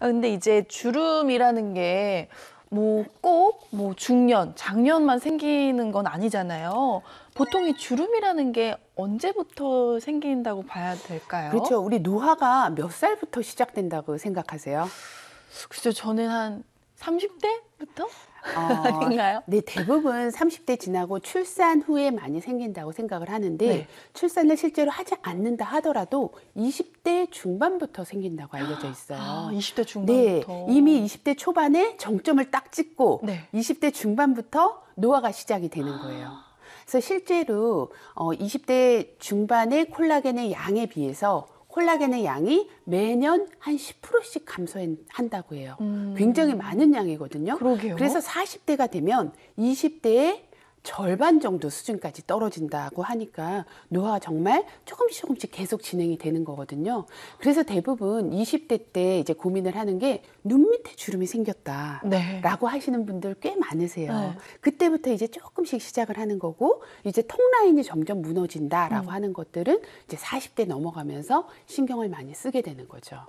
아, 근데 이제 주름이라는 게 뭐 꼭뭐 뭐 중년, 작년만 생기는 건 아니잖아요. 보통 이 주름이라는 게 언제부터 생긴다고 봐야 될까요? 그렇죠. 우리 노화가 몇 살부터 시작된다고 생각하세요? 글쎄 저는 한 30대부터? 어, 아닌가요? 네, 대부분 30대 지나고 출산 후에 많이 생긴다고 생각을 하는데 네. 출산을 실제로 하지 않는다 하더라도 20대 중반부터 생긴다고 알려져 있어요. 아, 20대 중반부터. 네, 이미 20대 초반에 정점을 딱 찍고 네. 20대 중반부터 노화가 시작이 되는 거예요. 아. 그래서 실제로 어, 20대 중반의 콜라겐의 양에 비해서 콜라겐의 양이 매년 한 10%씩 감소한다고 해요. 음. 굉장히 많은 양이거든요. 그러게요. 그래서 40대가 되면 20대에 절반 정도 수준까지 떨어진다고 하니까 노화가 정말 조금씩 조금씩 계속 진행이 되는 거거든요. 그래서 대부분 20대 때 이제 고민을 하는 게 눈 밑에 주름이 생겼다라고 네. 하시는 분들 꽤 많으세요. 네. 그때부터 이제 조금씩 시작을 하는 거고 이제 턱 라인이 점점 무너진다라고 음. 하는 것들은 이제 40대 넘어가면서 신경을 많이 쓰게 되는 거죠.